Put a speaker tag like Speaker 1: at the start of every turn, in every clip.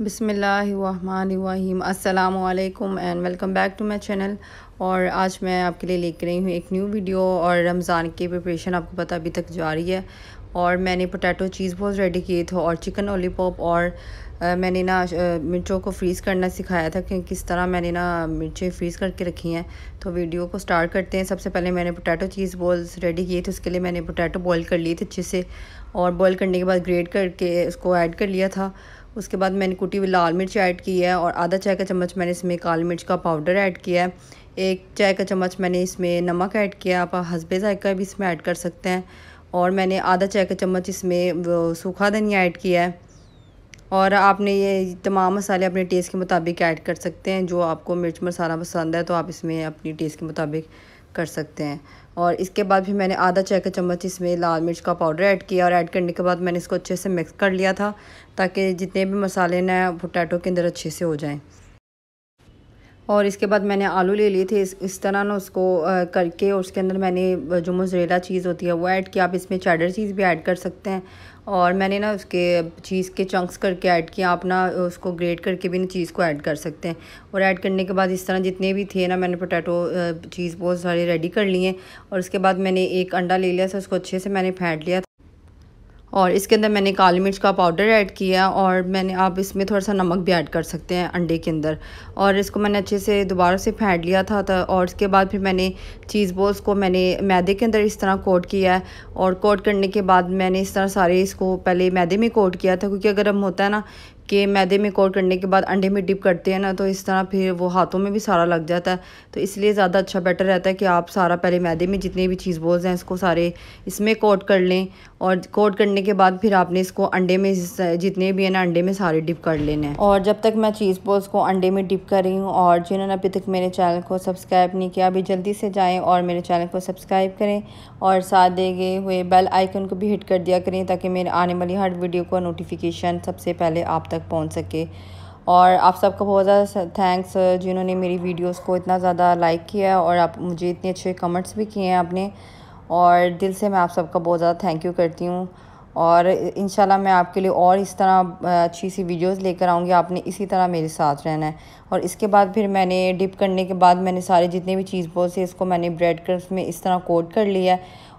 Speaker 1: बिसमीम अल्लाम and welcome back to my channel और आज मैं आपके लिए लेकर रही हूँ एक न्यू वीडियो और रमज़ान की प्रिपरेशन आपको पता अभी तक जारी है और मैंने पोटैटो चीज़ बहुत रेडी किए थे और चिकन पॉप और आ, मैंने ना मिर्चों को फ्रीज़ करना सिखाया था कि किस तरह मैंने ना मिर्चें फ्रीज़ करके रखी हैं तो वीडियो को स्टार्ट करते हैं सबसे पहले मैंने पोटैटो चीज़ बॉल्स रेडी किए थे उसके लिए मैंने पोटैटो बॉईल कर लिए थे अच्छे से और बॉईल करने के बाद ग्रेट करके उसको ऐड कर लिया था उसके बाद मैंने कुटी हुई लाल मिर्च ऐड की है और आधा चाय का चम्मच मैंने इसमें काली मिर्च का पाउडर ऐड किया है एक चाय का चम्मच मैंने इसमें नमक ऐड किया आप हसबे जायका भी इसमें ऐड कर सकते हैं और मैंने आधा चाय का चम्मच इसमें सूखा धनिया ऐड किया है और आपने ये तमाम मसाले अपने टेस्ट के मुताबिक ऐड कर सकते हैं जो आपको मिर्च मसाला पसंद है तो आप इसमें अपनी टेस्ट के मुताबिक कर सकते हैं और इसके बाद भी मैंने आधा चाय का चम्मच इसमें लाल मिर्च का पाउडर ऐड किया और ऐड करने के बाद मैंने इसको अच्छे से मिक्स कर लिया था ताकि जितने भी मसाले ना पोटैटो के अंदर अच्छे से हो जाएँ और इसके बाद मैंने आलू ले लिए थे इस इस तरह ना उसको करके और उसके अंदर मैंने जो मुजरेला चीज़ होती है वो ऐड किया आप इसमें चैडर चीज़ भी ऐड कर सकते हैं और मैंने ना उसके चीज़ के चंक्स करके ऐड किया आप ना उसको ग्रेट करके भी ना चीज़ को ऐड कर सकते हैं और ऐड करने के बाद इस तरह जितने भी थे ना मैंने पोटैटो चीज़ बहुत सारे रेडी कर लिए और उसके बाद मैंने एक अंडा ले लिया था उसको अच्छे से मैंने फेंट लिया और इसके अंदर मैंने काली मिर्च का पाउडर ऐड किया और मैंने आप इसमें थोड़ा सा नमक भी ऐड कर सकते हैं अंडे के अंदर और इसको मैंने अच्छे से दोबारा से फेंट लिया था, था और इसके बाद फिर मैंने चीज़ बॉल्स को मैंने मैदे के अंदर इस तरह कोट किया है और कोट करने के बाद मैंने इस तरह सारे इसको पहले मैदे में कोट किया था क्योंकि अगर हम होता है ना कि मैदे में कोट करने के बाद अंडे में डिप करते हैं ना तो इस तरह फिर वो हाथों में भी सारा लग जाता है तो इसलिए ज़्यादा अच्छा बेटर रहता है कि आप सारा पहले मैदे में जितने भी चीज़ बोल्स हैं इसको सारे इसमें कोट कर लें और कोट करने के बाद फिर आपने इसको अंडे में जितने भी है ना अंडे में सारे डिप कर लेने हैं और जब तक मैं चीज़ बॉल्स को अंडे में डिप कर रही हूँ और जिन्होंने अभी तक मेरे चैनल को सब्सक्राइब नहीं किया अभी जल्दी से जाएँ और मेरे चैनल को सब्सक्राइब करें और साथ दे गए हुए बेल आइकन को भी हिट कर दिया करें ताकि मेरे आने वाली हर वीडियो का नोटिफिकेशन सबसे पहले आप तक पहुँच सके और आप सबका बहुत ज़्यादा थैंक्स जिन्होंने मेरी वीडियोज़ को इतना ज़्यादा लाइक किया और आप मुझे इतने अच्छे कमेंट्स भी किए हैं आपने और दिल से मैं आप सबका बहुत ज़्यादा थैंक यू करती हूँ और इन मैं आपके लिए और इस तरह अच्छी सी वीडियोस लेकर आऊँगी आपने इसी तरह मेरे साथ रहना है और इसके बाद फिर मैंने डिप करने के बाद मैंने सारे जितने भी चीज़ बोल से इसको मैंने ब्रेड क्रम्स में इस तरह कोट कर लिया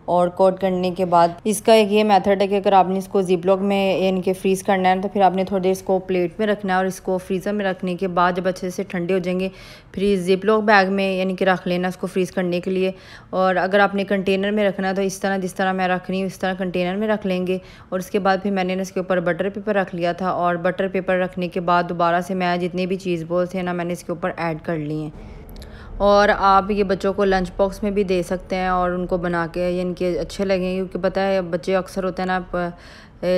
Speaker 1: और कोट करने के बाद इसका एक ये मेथड है कि अगर आपने इसको लॉक में यानी कि फ्रीज़ करना है तो फिर आपने थोड़ी देर इसको प्लेट में रखना है और इसको फ्रीज़र में रखने के बाद जब अच्छे से ठंडे हो जाएंगे फिर इस लॉक बैग में यानी कि रख लेना इसको फ्रीज़ करने के लिए और अगर आपने कंटेनर में रखना है तो इस तरह जिस तरह मैं रख रही हूँ इस तरह कंटेनर में रख लेंगे और उसके बाद फिर मैंने इसके ऊपर बटर पेपर रख लिया था और बटर पेपर रखने के बाद दोबारा से मैं जितनी भी चीज़ बोल थे ना मैंने इसके ऊपर ऐड कर ली हैं और आप ये बच्चों को लंच बॉक्स में भी दे सकते हैं और उनको बना के ये इनके अच्छे लगेंगे क्योंकि पता है बच्चे अक्सर होते हैं ना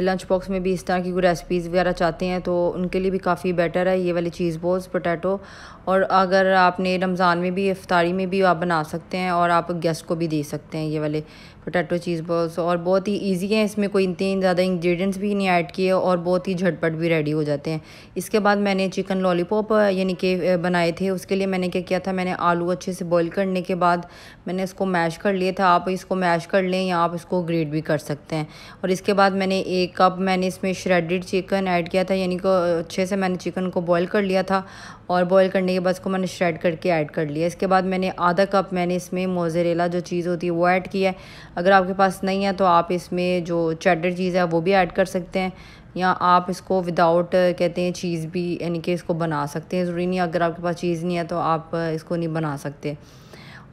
Speaker 1: लंच बॉक्स में भी इस तरह की कोई रेसिपीज़ वगैरह चाहते हैं तो उनके लिए भी काफ़ी बेटर है ये वाली चीज़ बोल्स पोटैटो और अगर आपने रमज़ान में भी इफ्तारी में भी आप बना सकते हैं और आप गेस्ट को भी दे सकते हैं ये वाले पोटैटो चीज़ बॉल्स और बहुत ही ईजी है इसमें कोई इतने ज़्यादा इंग्रेडिएंट्स भी नहीं ऐड किए और बहुत ही झटपट भी रेडी हो जाते हैं इसके बाद मैंने चिकन लॉलीपॉप यानी कि बनाए थे उसके लिए मैंने क्या किया था मैंने आलू अच्छे से बॉईल करने के बाद मैंने इसको मैश कर लिया था आप इसको मैश कर लें या आप इसको ग्रेट भी कर सकते हैं और इसके बाद मैंने एक कप मैंने इसमें श्रेडिड चिकन ऐड किया था यानी कि अच्छे से मैंने चिकन को बॉयल कर लिया था और बॉईल करने के बाद इसको मैंने श्रेड करके ऐड कर लिया इसके बाद मैंने आधा कप मैंने इसमें मोजरेला जो चीज़ होती है वो ऐड किया है अगर आपके पास नहीं है तो आप इसमें जो चैटर चीज़ है वो भी ऐड कर सकते हैं या आप इसको विदाउट कहते हैं चीज़ भी यानी कि इसको बना सकते हैं ज़रूरी नहीं अगर आपके पास चीज़ नहीं है तो आप इसको नहीं बना सकते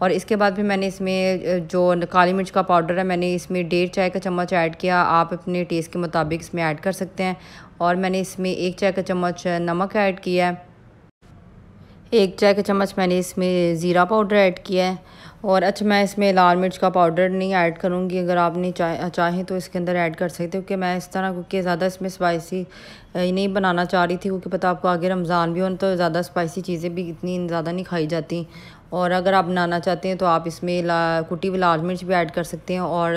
Speaker 1: और इसके बाद भी मैंने इसमें जो काली मिर्च का पाउडर है मैंने इसमें डेढ़ चाय का चम्मच ऐड किया आप अपने टेस्ट के मुताबिक इसमें ऐड कर सकते हैं और मैंने इसमें एक चाय का चम्मच नमक ऐड किया है एक चाय का चम्मच मैंने इसमें ज़ीरा पाउडर ऐड किया है और अच्छा मैं इसमें लाल मिर्च का पाउडर नहीं ऐड करूँगी अगर आप नहीं चाहे चाहें तो इसके अंदर ऐड कर सकते हो कि मैं इस तरह क्योंकि ज़्यादा इसमें स्पाइसी नहीं बनाना चाह रही थी क्योंकि पता आपको आगे रमज़ान भी हो तो ज़्यादा स्पाइसी चीज़ें भी इतनी ज़्यादा नहीं खाई जाती और अगर आप बनाना चाहते हैं तो आप इसमें ला कुटी हुई लाल मिर्च भी ऐड कर सकते हैं और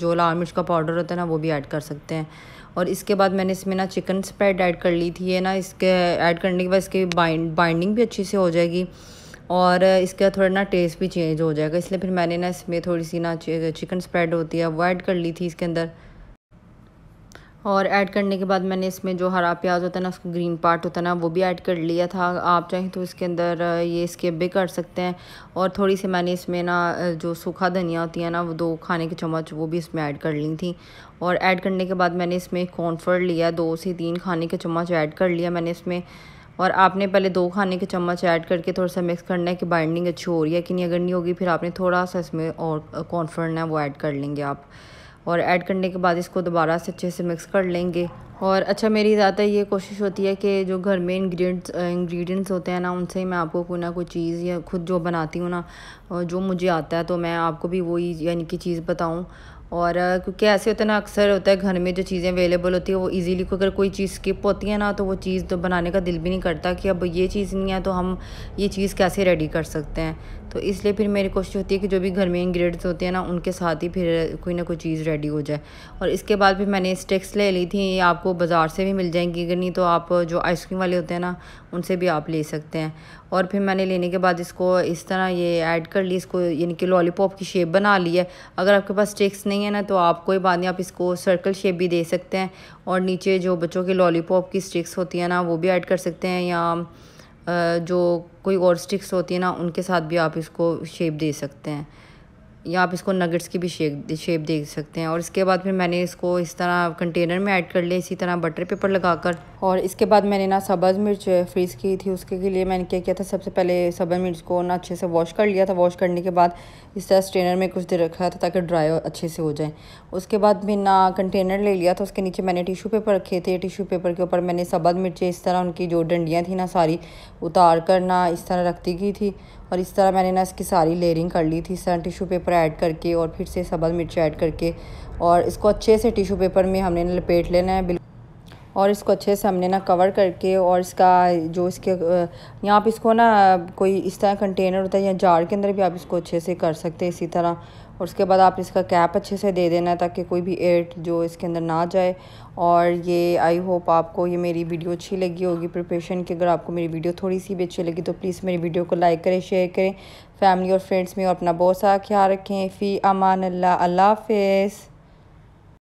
Speaker 1: जो लाल मिर्च का पाउडर होता है ना वो भी ऐड कर सकते हैं और इसके बाद मैंने इसमें ना चिकन स्प्रेड ऐड कर ली थी है ना इसके ऐड करने के बाद इसकी बाइंड बाइंडिंग भी अच्छी से हो जाएगी और इसका थोड़ा ना टेस्ट भी चेंज हो जाएगा इसलिए फिर मैंने ना इसमें थोड़ी सी ना चिकन स्प्रेड होती है वो ऐड कर ली थी इसके अंदर और ऐड करने के बाद मैंने इसमें जो हरा प्याज होता है ना उसका ग्रीन पार्ट होता है ना वो भी ऐड कर लिया था आप चाहें तो इसके अंदर ये स्किप भी कर सकते हैं और थोड़ी सी मैंने इसमें ना जो सूखा धनिया होती है ना वो दो खाने के चम्मच वो भी इसमें ऐड कर ली थी और ऐड करने के बाद मैंने इसमें कॉर्नफ्लोर लिया दो से तीन खाने के चम्मच ऐड कर लिया मैंने इसमें और आपने पहले दो खाने के चम्मच ऐड करके थोड़ा सा मिक्स करना है कि बाइंडिंग अच्छी हो रही है कि नहीं अगर नहीं होगी फिर आपने थोड़ा सा इसमें और कॉर्नफ्लोर ना वो ऐड कर लेंगे आप और ऐड करने के बाद इसको दोबारा से अच्छे से मिक्स कर लेंगे और अच्छा मेरी ज़्यादा ये कोशिश होती है कि जो घर में इंग्रेडिएंट्स इंग्रेडिएंट्स होते हैं ना उनसे ही मैं आपको कोई ना कोई चीज़ या खुद जो बनाती हूँ ना जो मुझे आता है तो मैं आपको भी वही यानी कि चीज़ बताऊँ और क्योंकि ऐसे होता है ना अक्सर होता है घर में जो चीज़ें अवेलेबल होती है वो इजीली को अगर कोई चीज़ स्किप होती है ना तो वो चीज़ तो बनाने का दिल भी नहीं करता कि अब ये चीज़ नहीं है तो हम ये चीज़ कैसे रेडी कर सकते हैं तो इसलिए फिर मेरी कोशिश होती है कि जो भी घर में इंग्रेडिएंट्स होते हैं ना उनके साथ ही फिर कोई ना कोई चीज़ रेडी हो जाए और इसके बाद फिर मैंने स्टिक्स ले ली थी ये आपको बाज़ार से भी मिल जाएंगी अगर नहीं तो आप जो आइसक्रीम वाले होते हैं ना उनसे भी आप ले सकते हैं और फिर मैंने लेने के बाद इसको इस तरह ये ऐड कर ली इसको यानी कि लॉलीपॉप की शेप बना ली है अगर आपके पास स्टिक्स नहीं है ना तो आप कोई बात नहीं आप इसको सर्कल शेप भी दे सकते हैं और नीचे जो बच्चों के लॉलीपॉप की स्टिक्स होती हैं ना वो भी ऐड कर सकते हैं या जो कोई और स्टिक्स होती है ना उनके साथ भी आप इसको शेप दे सकते हैं या आप इसको नगेट्स की भी शेप शेप दे सकते हैं और इसके बाद फिर मैंने इसको इस तरह कंटेनर में ऐड कर लिया इसी तरह बटर पेपर लगाकर और इसके बाद मैंने ना सब्ज़ मिर्च फ्रीज़ की थी उसके के लिए मैंने क्या किया था सबसे पहले सब्ज़ मिर्च को ना अच्छे से वॉश कर लिया था वॉश करने के बाद इस तरह स्ट्रेनर में कुछ देर रखा था ताकि ड्राई अच्छे से हो जाए उसके बाद भी ना कंटेनर ले लिया था उसके नीचे मैंने टिशू पेपर रखे थे टिशू पेपर के ऊपर मैंने सब्ज़ मिर्चें इस तरह उनकी जो डंडियाँ थी ना सारी उतार कर ना इस तरह रखती गई थी और इस तरह मैंने ना इसकी सारी लेयरिंग कर ली थी इस तरह टिशू पेपर ऐड करके और फिर से सब्ज़ मिर्च ऐड करके और इसको अच्छे से टिशू पेपर में हमने लपेट लेना है और इसको अच्छे से हमने ना कवर करके और इसका जो इसके यहाँ आप इसको ना कोई इस तरह कंटेनर होता है या जार के अंदर भी आप इसको अच्छे से कर सकते हैं इसी तरह और उसके बाद आप इसका कैप अच्छे से दे देना है ताकि कोई भी एयर जो इसके अंदर ना जाए और ये आई होप आपको ये मेरी वीडियो अच्छी लगी होगी प्रिपरेशन की अगर आपको मेरी वीडियो थोड़ी सी भी अच्छी लगी तो प्लीज़ मेरी वीडियो को लाइक करें शेयर करें फैमिली और फ्रेंड्स में और अपना बहुत सारा ख्याल रखें फ़ी अमान अल्लाह अल्लाह हाफिज़